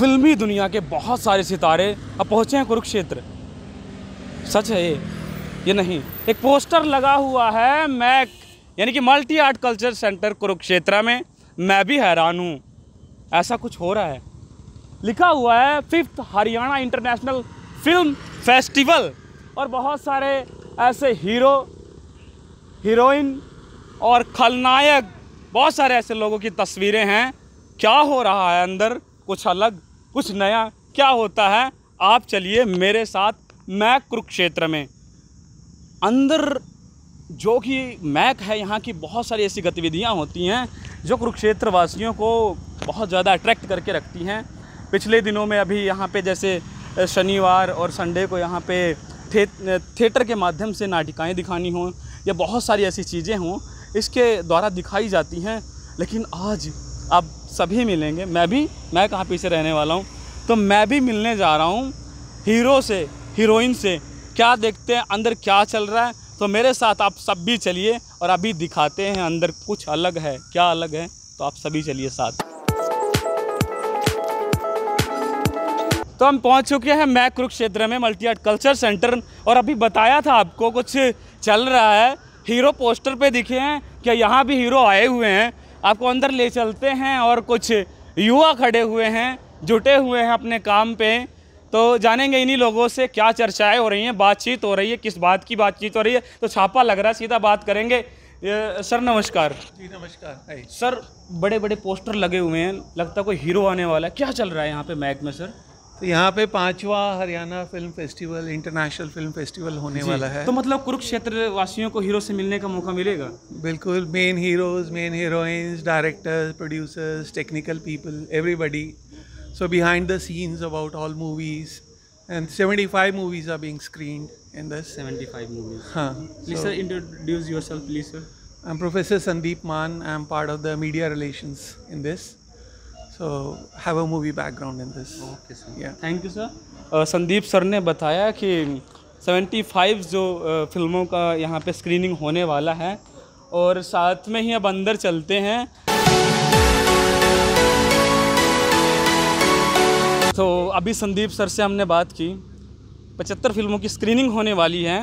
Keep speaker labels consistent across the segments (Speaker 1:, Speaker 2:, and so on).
Speaker 1: फिल्मी दुनिया के बहुत सारे सितारे अब पहुँचे हैं कुरुक्षेत्र सच है ये ये नहीं एक पोस्टर लगा हुआ है मैक यानी कि multi art culture centre Kurukshetra में मैं भी हैरान हूँ ऐसा कुछ हो रहा है लिखा हुआ है fifth Haryana international film festival और बहुत सारे ऐसे हीरो हीरोइन और खलनायक बहुत सारे ऐसे लोगों की तस्वीरें हैं क्या हो रहा है अंदर कुछ अलग कुछ नया क्या होता है आप चलिए मेरे साथ मैं कुरुक्षेत्र में अंदर जो कि मैक है यहाँ की बहुत सारी ऐसी गतिविधियाँ होती हैं जो कुरुक्षेत्र वासियों को बहुत ज़्यादा अट्रैक्ट करके रखती हैं पिछले दिनों में अभी यहाँ पे जैसे शनिवार और संडे को यहाँ पे थे थिएटर के माध्यम से नाटिकाएँ दिखानी हों या बहुत सारी ऐसी चीज़ें हों इसके द्वारा दिखाई जाती हैं लेकिन आज आप सभी मिलेंगे मैं भी मैं कहाँ पीछे रहने वाला हूँ तो मैं भी मिलने जा रहा हूँ हीरो से हीरोइन से क्या देखते हैं अंदर क्या चल रहा है तो मेरे साथ आप सब भी चलिए और अभी दिखाते हैं अंदर कुछ अलग है क्या अलग है तो आप सभी चलिए साथ तो हम पहुंच चुके हैं मैं कुरुक्षेत्र में मल्टी आर्ट कल्चर सेंटर और अभी बताया था आपको कुछ चल रहा है हीरो पोस्टर पे दिखे हैं क्या यहाँ भी हीरो आए हुए हैं आपको अंदर ले चलते हैं और कुछ युवा खड़े हुए हैं जुटे हुए हैं अपने काम पे तो जानेंगे इन्हीं लोगों से क्या चर्चाएं हो रही हैं बातचीत हो रही है किस बात की बातचीत हो रही है तो छापा लग रहा है सीधा बात करेंगे सर नमस्कार जी नमस्कार सर बड़े बड़े पोस्टर लगे हुए हैं लगता कोई हीरो आने वाला है क्या चल रहा है यहाँ पे मैक में सर तो यहाँ पे पांचवा Haryana film festival international film festival होने वाला है तो मतलब कुरुक्षेत्र वासियों को हीरो से मिलने का मौका मिलेगा बिल्कुल main heroes main heroines directors producers technical people everybody so behind the scenes about all movies and seventy five movies are being screen in this five movies हाँ please sir introduce self please sir I am professor Sandeep Maan I am part of the media relations in this so have a movie background in this okay sir yeah thank you sir Sandeep uh, sir ने बताया कि 75 जो फिल्मों uh, का यहाँ पे screening होने वाला है और साथ में ही अब अंदर चलते हैं तो अभी संदीप सर से हमने बात की पचहत्तर फिल्मों की स्क्रीनिंग होने वाली है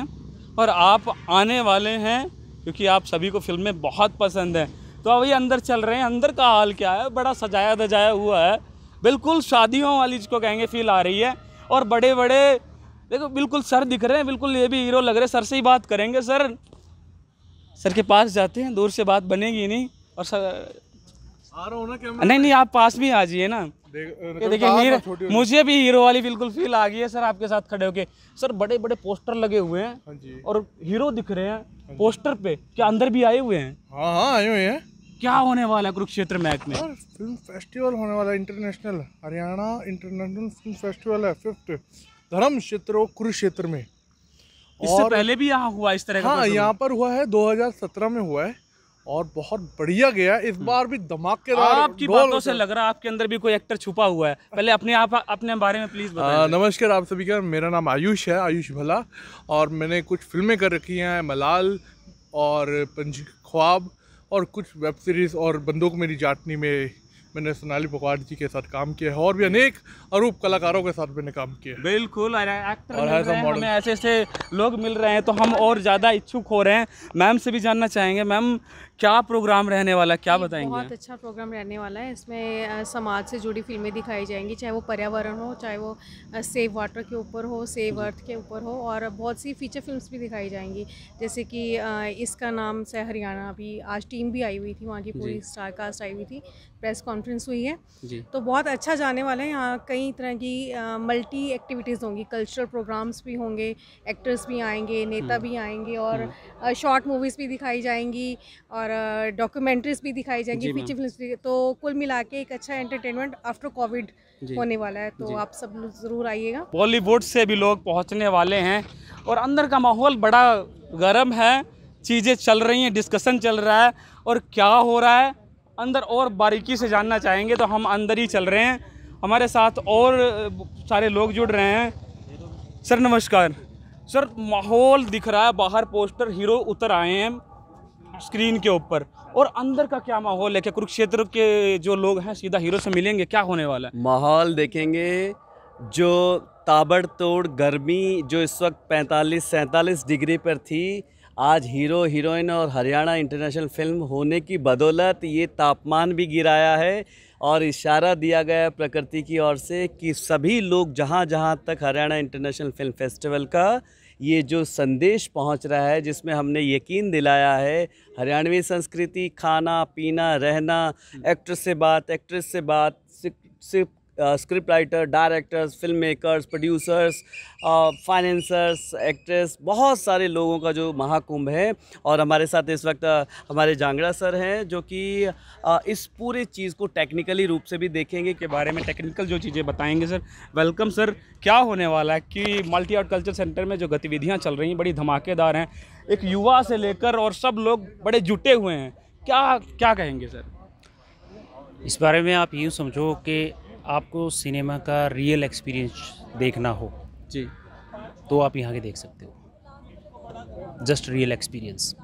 Speaker 1: और आप आने वाले हैं क्योंकि आप सभी को फिल्में बहुत पसंद हैं तो अभी अंदर चल रहे हैं अंदर का हाल क्या है बड़ा सजाया दजाया हुआ है बिल्कुल शादियों वाली जिसको कहेंगे फील आ रही है और बड़े बड़े देखो बिल्कुल सर दिख रहे हैं बिल्कुल ये भी हीरो लग रहे हैं सर से ही बात करेंगे सर सर के पास जाते हैं दूर से बात बनेगी नहीं और सर आ रहा ना कैमरा नहीं नहीं आप पास भी आ जाइए ना ये मतलब देखिए हीरो मुझे भी हीरो वाली बिल्कुल फील आ गई है सर आपके साथ खड़े होके सर बड़े बड़े पोस्टर लगे हुए हैं हाँ और हीरो दिख रहे हैं पोस्टर हाँ पे क्या अंदर भी आए हुए हैं हाँ हाँ आए हुए हैं क्या होने वाला है कुरुक्षेत्र मैच में
Speaker 2: फिल्म फेस्टिवल होने वाला international Haryana international film festival है फिफ्थ धर्म क्षेत्र और कुरुक्षेत्र में
Speaker 1: इससे पहले भी यहाँ हुआ इस तरह का हाँ यहाँ
Speaker 2: पर हुआ है 2017 में हुआ है और बहुत
Speaker 1: बढ़िया गया इस हम्म। बार भी धमाक के आपकी बातों से लग रहा है आपके अंदर भी कोई एक्टर छुपा हुआ है पहले अपने आप अपने बारे में प्लीज बताएं हाँ, नमस्कार आप सभी का मेरा नाम आयुष है आयुष भला और
Speaker 2: मैंने कुछ फिल्में कर रखी हैं मलाल और पंज ख्वाब और कुछ वेब सीरीज़ और बंदूक मेरी जाटनी में मैंने सोनाली पोकार जी के साथ काम किया है और भी अनेक
Speaker 1: अरूप कलाकारों के साथ मैंने काम किया बिल्कुल और हमें ऐसे ऐसे लोग मिल रहे हैं तो हम और ज़्यादा इच्छुक हो रहे हैं मैम से भी जानना चाहेंगे मैम क्या प्रोग्राम रहने वाला क्या बताएंगे बहुत
Speaker 2: अच्छा प्रोग्राम रहने वाला है इसमें समाज से जुड़ी फिल्में दिखाई जाएंगी चाहे वो पर्यावरण हो चाहे वो सेव वाटर के ऊपर हो सेव अर्थ के ऊपर हो और बहुत सी फीचर फिल्म्स भी दिखाई जाएंगी जैसे कि इसका नाम से हरियाणा भी आज टीम भी आई हुई थी वहाँ की पूरी स्टार कास्ट आई हुई थी प्रेस कॉन्फ्रेंस हुई है जी तो बहुत अच्छा जाने वाला है यहाँ कई तरह की मल्टी एक्टिविटीज़ होंगी कल्चरल प्रोग्राम्स भी होंगे एक्टर्स भी आएंगे नेता हम्म। भी आएंगे और शॉर्ट हम्म। मूवीज़ भी दिखाई जाएंगी और डॉक्यूमेंट्रीज भी दिखाई जाएंगी फीचर फिल्म तो कुल मिला के एक अच्छा एंटरटेनमेंट आफ्टर कोविड होने वाला है तो आप सब ज़रूर आइएगा
Speaker 1: बॉलीवुड से भी लोग पहुँचने वाले हैं और अंदर का माहौल बड़ा गर्म है चीज़ें चल रही हैं डिस्कशन चल रहा है और क्या हो रहा है अंदर और बारीकी से जानना चाहेंगे तो हम अंदर ही चल रहे हैं हमारे साथ और सारे लोग जुड़ रहे हैं सर नमस्कार सर माहौल दिख रहा है बाहर पोस्टर हीरो उतर आए हैं स्क्रीन के ऊपर और अंदर का क्या माहौल है क्या कुरुक्षेत्र के जो लोग हैं सीधा हीरो से मिलेंगे क्या होने वाला है माहौल देखेंगे जो ताबड़तोड़ गर्मी जो इस वक्त 45 सैंतालीस डिग्री पर थी आज हीरो हीरोइन और हरियाणा इंटरनेशनल फिल्म होने की बदौलत ये तापमान भी गिराया है और इशारा दिया गया है प्रकृति की ओर से कि सभी लोग जहाँ जहाँ तक हरियाणा इंटरनेशनल फिल्म फेस्टिवल का ये जो संदेश पहुंच रहा है जिसमें हमने यकीन दिलाया है हरियाणवी संस्कृति खाना पीना रहना हम्म। एक्ट्रेस से बात एक्ट्रेस से बात सिर्फ script writer directors film makers producers financers actress बहुत सारे लोगों का जो महाकुंभ है और हमारे साथ इस वक्त हमारे जांगड़ा सर हैं जो कि इस पूरे चीज़ को टेक्निकली रूप से भी देखेंगे के बारे में टेक्निकल जो चीज़ें बताएंगे सर वेलकम सर क्या होने वाला है कि मल्टी आर्ट कल्चर सेंटर में जो गतिविधियाँ चल रही हैं बड़ी धमाकेदार हैं एक युवा से लेकर और सब लोग बड़े जुटे हुए हैं क्या क्या कहेंगे सर
Speaker 2: इस बारे में आप यूँ समझो कि आपको सिनेमा का रियल एक्सपीरियंस देखना हो जी तो आप यहाँ के देख सकते हो जस्ट रियल एक्सपीरियंस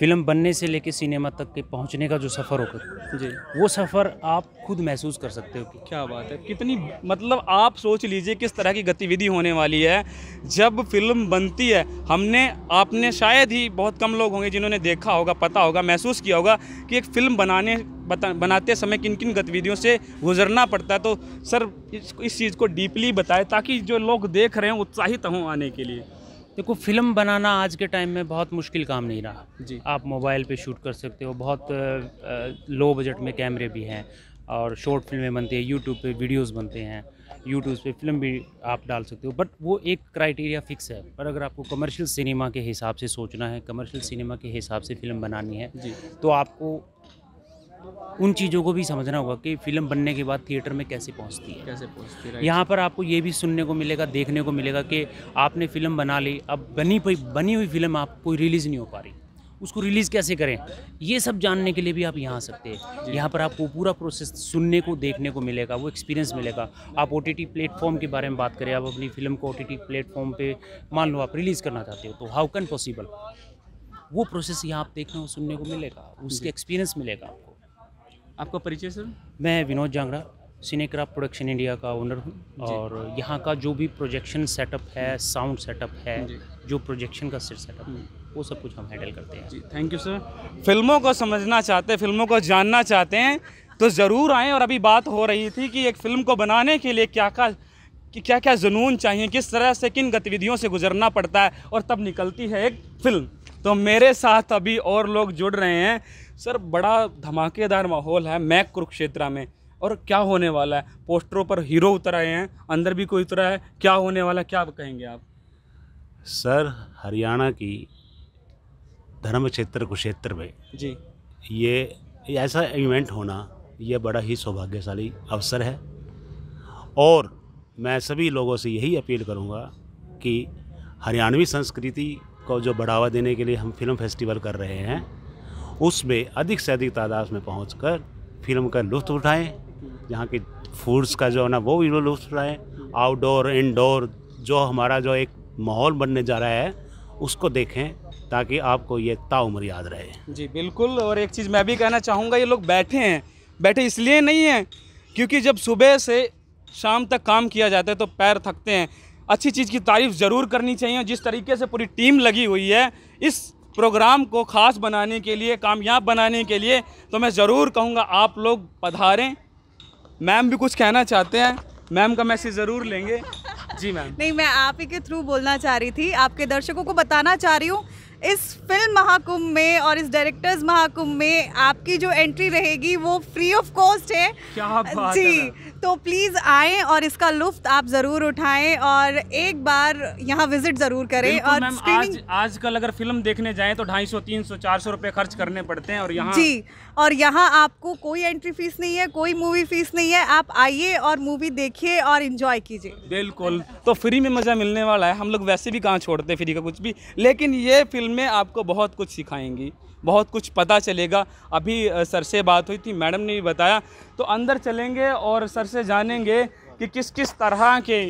Speaker 2: फिल्म बनने से लेके सिनेमा तक के पहुँचने का जो सफ़र होगा जी वो सफ़र आप खुद महसूस कर सकते हो कि क्या बात है कितनी
Speaker 1: मतलब आप सोच लीजिए किस तरह की गतिविधि होने वाली है जब फिल्म बनती है हमने आपने शायद ही बहुत कम लोग होंगे जिन्होंने देखा होगा पता होगा महसूस किया होगा कि एक फ़िल्म बनाने बता बनाते समय किन किन गतिविधियों से गुजरना पड़ता है तो सर इस,
Speaker 2: इस चीज़ को डीपली बताएं ताकि जो लोग देख रहे हैं उत्साहित हों आने के लिए देखो फिल्म बनाना आज के टाइम में बहुत मुश्किल काम नहीं रहा जी आप मोबाइल पे शूट कर सकते हो बहुत लो बजट में कैमरे भी हैं और शॉर्ट फिल्में बनती है यूट्यूब पे वीडियोस बनते हैं यूट्यूब पे फिल्म भी आप डाल सकते हो बट वो एक क्राइटेरिया फिक्स है पर अगर आपको कमर्शियल सिनेमा के हिसाब से सोचना है कमर्शियल सिनेमा के हिसाब से फिल्म बनानी है जी तो आपको उन चीज़ों को भी समझना होगा कि फिल्म बनने के बाद थिएटर में कैसे पहुंचती है कैसे पहुंचती है यहाँ पर आपको ये भी सुनने को मिलेगा देखने को मिलेगा कि आपने फिल्म बना ली अब बनी बनी हुई फिल्म आप कोई रिलीज़ नहीं हो पा रही उसको रिलीज़ कैसे करें ये सब जानने के लिए भी आप यहाँ आ सकते हैं यहाँ पर आपको पूरा प्रोसेस सुनने को देखने को मिलेगा वो एक्सपीरियंस मिलेगा आप ओ टी टी प्लेटफॉर्म के बारे में बात करें आप अपनी फिल्म को ओ टी टी प्लेटफॉर्म पर मान लो आप रिलीज़ करना चाहते हो तो हाउ कैन पॉसिबल वो प्रोसेस यहाँ आप देखने और सुनने को मिलेगा उसके एक्सपीरियंस मिलेगा आपका परिचय सर मैं विनोद जांगड़ा सिनेक्राफ्ट प्रोडक्शन इंडिया का ओनर हूँ और यहाँ का जो भी प्रोजेक्शन सेटअप है साउंड सेटअप है जो प्रोजेक्शन का सिर सेटअप है हम्म। वो सब कुछ हम हैंडल करते हैं जी थैंक यू सर फिल्मों को समझना चाहते हैं
Speaker 1: फिल्मों को जानना चाहते हैं तो ज़रूर आएँ और अभी बात हो रही थी कि एक फ़िल्म को बनाने के लिए क्या क्या कि क्या क्या जुनून चाहिए किस तरह से किन गतिविधियों से गुजरना पड़ता है और तब निकलती है एक फ़िल्म तो मेरे साथ अभी और लोग जुड़ रहे हैं सर बड़ा धमाकेदार माहौल है मैक कुरुक्षेत्रा में और क्या होने वाला है पोस्टरों पर हीरो उतर आए हैं अंदर भी कोई उतरा है क्या होने वाला क्या कहेंगे आप
Speaker 2: सर हरियाणा की धर्म क्षेत्र कुक्षेत्र में जी ये ऐसा इवेंट होना ये बड़ा ही सौभाग्यशाली अवसर है और मैं सभी लोगों से यही अपील करूंगा कि हरियाणवी संस्कृति को जो बढ़ावा देने के लिए हम फिल्म फेस्टिवल कर रहे हैं उसमें अधिक से अधिक तादाद में पहुँच कर फिल्म का लुत्फ उठाएँ यहाँ के फूड्स का जो है ना वो भी लुत्फ उठाएँ आउटडोर इनडोर जो हमारा जो एक माहौल बनने जा रहा है उसको देखें ताकि आपको ये ताउम्र याद रहे
Speaker 1: जी बिल्कुल और एक चीज़ मैं भी कहना चाहूँगा ये लोग बैठे हैं बैठे इसलिए नहीं हैं क्योंकि जब सुबह से शाम तक काम किया जाता है तो पैर थकते हैं अच्छी चीज़ की तारीफ़ ज़रूर करनी चाहिए जिस तरीके से पूरी टीम लगी हुई है इस प्रोग्राम को ख़ास बनाने के लिए कामयाब बनाने के लिए तो मैं ज़रूर कहूँगा आप लोग पधारें मैम भी कुछ कहना चाहते हैं मैम का मैसेज ज़रूर लेंगे जी मैम
Speaker 2: नहीं मैं आप ही के थ्रू बोलना चाह रही थी आपके दर्शकों को बताना चाह रही हूँ इस फिल्म महाकुंभ में और इस डायरेक्टर्स महाकुंभ में आपकी जो एंट्री रहेगी वो फ्री ऑफ कॉस्ट है क्या बात जी है तो प्लीज़ आए और इसका लुफ्त आप ज़रूर उठाएं और एक बार यहाँ विजिट ज़रूर करें और आज
Speaker 1: आजकल अगर फिल्म देखने जाएं तो ढाई सौ तीन सौ चार सौ रुपये खर्च करने पड़ते हैं और यहाँ जी और यहाँ आपको कोई एंट्री फीस नहीं है कोई मूवी फीस नहीं है आप आइए और मूवी देखिए और इन्जॉय कीजिए बिल्कुल तो फ्री में मज़ा मिलने वाला है हम लोग वैसे भी कहाँ छोड़ते फ्री का कुछ भी लेकिन ये फिल्में आपको बहुत कुछ सिखाएंगी बहुत कुछ पता चलेगा अभी सर से बात हुई थी मैडम ने भी बताया तो अंदर चलेंगे और सर से जानेंगे कि किस किस तरह के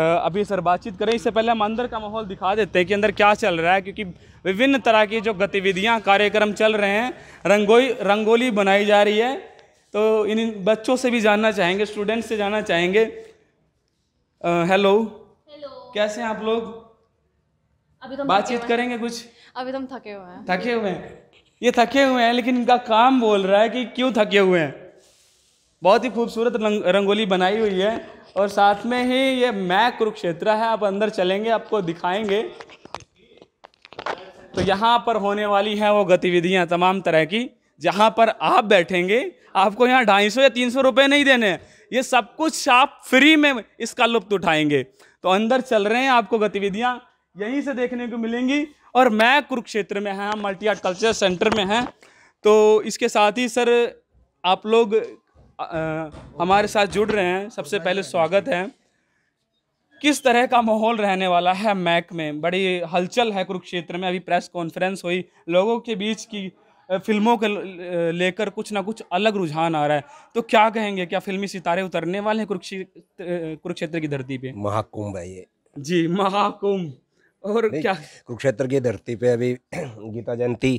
Speaker 1: अभी सर बातचीत करें इससे पहले हम अंदर का माहौल दिखा देते हैं कि अंदर क्या चल रहा है क्योंकि विभिन्न तरह की जो गतिविधियां कार्यक्रम चल रहे हैं रंगोई रंगोली बनाई जा रही है तो इन बच्चों से भी जानना चाहेंगे स्टूडेंट्स से जानना चाहेंगे हेलो हेलो कैसे हैं आप लोग
Speaker 2: अभी तो बातचीत करेंगे कुछ अभी तो हम थके हुए हैं
Speaker 1: थके हुए हैं ये थके हुए हैं लेकिन इनका काम बोल रहा है कि क्यों थके हुए हैं बहुत ही खूबसूरत रंगोली बनाई हुई है और साथ में ही ये मै कुरुक्षेत्र है आप अंदर चलेंगे आपको दिखाएंगे तो यहाँ पर होने वाली हैं वो गतिविधियाँ तमाम तरह की जहाँ पर आप बैठेंगे आपको यहाँ ढाई सौ या तीन सौ रुपये नहीं देने ये सब कुछ आप फ्री में इसका लुप्त उठाएंगे तो अंदर चल रहे हैं आपको गतिविधियाँ यहीं से देखने को मिलेंगी और मैं कुरुक्षेत्र में हैं मल्टी आर्ट कल्चर सेंटर में हैं तो इसके साथ ही सर आप लोग आ, हमारे साथ जुड़ रहे हैं सबसे पहले स्वागत है किस तरह का माहौल रहने वाला है मैक में बड़ी हलचल है कुरुक्षेत्र में अभी प्रेस कॉन्फ्रेंस हुई लोगों के बीच की फिल्मों के लेकर कुछ ना कुछ अलग रुझान आ रहा है तो क्या कहेंगे क्या फिल्मी सितारे उतरने वाले हैं कुरुक्षेत्र कुरुक्षेत्र की धरती पे
Speaker 2: महाकुंभ है ये जी महाकुंभ और क्या कुरुक्षेत्र की धरती पे अभी गीता जयंती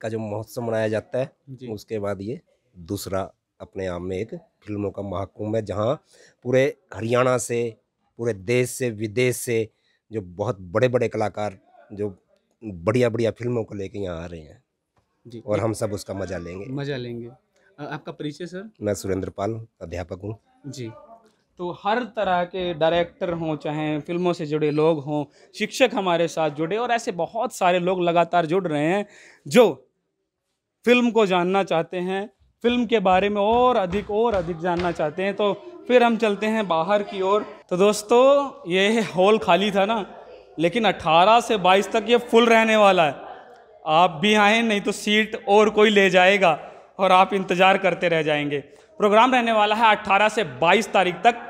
Speaker 2: का जो महोत्सव मनाया जाता है उसके बाद ये दूसरा अपने आप में एक फिल्मों का महाकुंभ है जहाँ पूरे हरियाणा से पूरे देश से विदेश से जो बहुत बड़े बड़े कलाकार जो बढ़िया बढ़िया फिल्मों को लेके यहाँ आ रहे हैं जी और हम सब उसका मजा लेंगे
Speaker 1: मजा लेंगे आपका परिचय
Speaker 2: सर मैं सुरेंद्र पाल अध्यापक हूँ जी
Speaker 1: तो हर तरह के डायरेक्टर हों चाहे फिल्मों से जुड़े लोग हों शिक्षक हमारे साथ जुड़े और ऐसे बहुत सारे लोग लगातार जुड़ रहे हैं जो फिल्म को जानना चाहते हैं फिल्म के बारे में और अधिक और अधिक जानना चाहते हैं तो फिर हम चलते हैं बाहर की ओर तो दोस्तों ये हॉल खाली था ना लेकिन 18 से 22 तक ये फुल रहने वाला है आप भी आए नहीं तो सीट और कोई ले जाएगा और आप इंतज़ार करते रह जाएंगे प्रोग्राम रहने वाला है 18 से 22 तारीख तक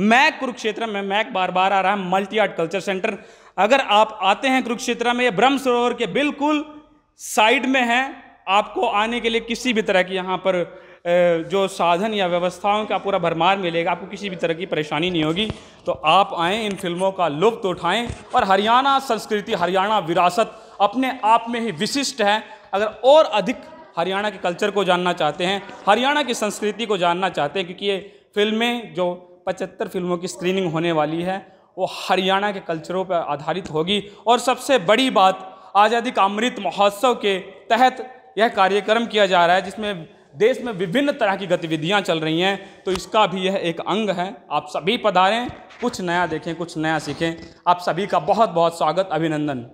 Speaker 1: मैक कुरुक्षेत्र में मैक बार बार आ रहा है मल्टी आर्ट कल्चर सेंटर अगर आप आते हैं कुरुक्षेत्र में ये ब्रह्म सरोवर के बिल्कुल साइड में है आपको आने के लिए किसी भी तरह की यहाँ पर जो साधन या व्यवस्थाओं का पूरा भरमार मिलेगा आपको किसी भी तरह की परेशानी नहीं होगी तो आप आएँ इन फिल्मों का लुप्त उठाएँ और हरियाणा संस्कृति हरियाणा विरासत अपने आप में ही विशिष्ट है अगर और अधिक हरियाणा के कल्चर को जानना चाहते हैं हरियाणा की संस्कृति को जानना चाहते हैं क्योंकि ये फिल्में जो पचहत्तर फिल्मों की स्क्रीनिंग होने वाली है वो हरियाणा के कल्चरों पर आधारित होगी और सबसे बड़ी बात आज़ादी का अमृत महोत्सव के तहत यह कार्यक्रम किया जा रहा है जिसमें देश में विभिन्न तरह की गतिविधियां चल रही हैं तो इसका भी यह एक अंग है आप सभी पधारें कुछ नया देखें कुछ नया सीखें आप सभी का बहुत बहुत स्वागत अभिनंदन